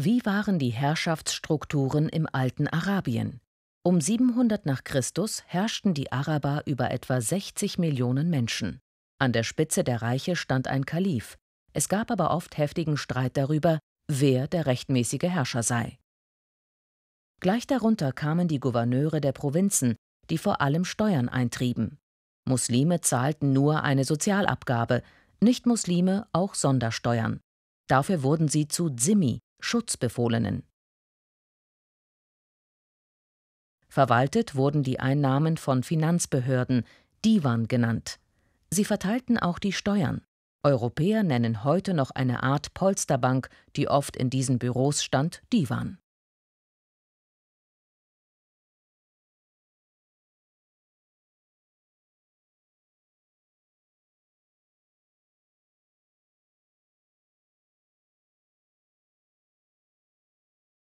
Wie waren die Herrschaftsstrukturen im alten Arabien? Um 700 nach Christus herrschten die Araber über etwa 60 Millionen Menschen. An der Spitze der Reiche stand ein Kalif. Es gab aber oft heftigen Streit darüber, wer der rechtmäßige Herrscher sei. Gleich darunter kamen die Gouverneure der Provinzen, die vor allem Steuern eintrieben. Muslime zahlten nur eine Sozialabgabe, Nichtmuslime auch Sondersteuern. Dafür wurden sie zu Zimmi, Schutzbefohlenen. Verwaltet wurden die Einnahmen von Finanzbehörden, Diwan genannt. Sie verteilten auch die Steuern. Europäer nennen heute noch eine Art Polsterbank, die oft in diesen Büros stand, Diwan